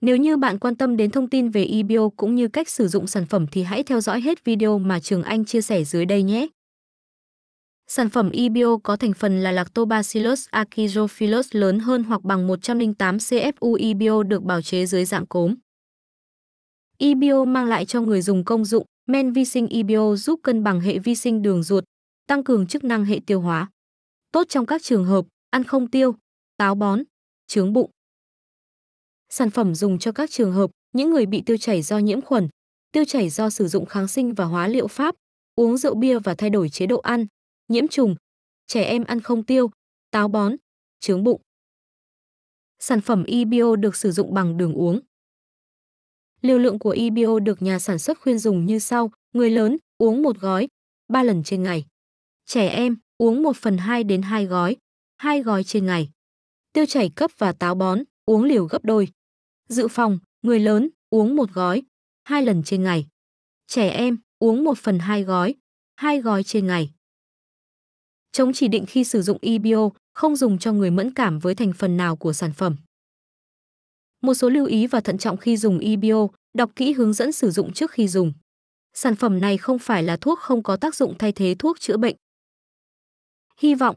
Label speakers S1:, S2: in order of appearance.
S1: Nếu như bạn quan tâm đến thông tin về EBO cũng như cách sử dụng sản phẩm thì hãy theo dõi hết video mà Trường Anh chia sẻ dưới đây nhé. Sản phẩm EBO có thành phần là Lactobacillus acylophyllus lớn hơn hoặc bằng 108 CFU EBO được bào chế dưới dạng cốm. EBO mang lại cho người dùng công dụng, men vi sinh EBO giúp cân bằng hệ vi sinh đường ruột, tăng cường chức năng hệ tiêu hóa. Tốt trong các trường hợp ăn không tiêu, táo bón, chướng bụng sản phẩm dùng cho các trường hợp những người bị tiêu chảy do nhiễm khuẩn, tiêu chảy do sử dụng kháng sinh và hóa liệu pháp, uống rượu bia và thay đổi chế độ ăn, nhiễm trùng, trẻ em ăn không tiêu, táo bón, trướng bụng. Sản phẩm EBO được sử dụng bằng đường uống. Liều lượng của EBO được nhà sản xuất khuyên dùng như sau, người lớn uống một gói, 3 lần trên ngày. Trẻ em uống 1 phần 2 đến 2 gói, 2 gói trên ngày. Tiêu chảy cấp và táo bón, uống liều gấp đôi. Dự phòng, người lớn, uống một gói, hai lần trên ngày. Trẻ em, uống một phần hai gói, hai gói trên ngày. Chống chỉ định khi sử dụng EBO, không dùng cho người mẫn cảm với thành phần nào của sản phẩm. Một số lưu ý và thận trọng khi dùng EBO, đọc kỹ hướng dẫn sử dụng trước khi dùng. Sản phẩm này không phải là thuốc không có tác dụng thay thế thuốc chữa bệnh. Hy vọng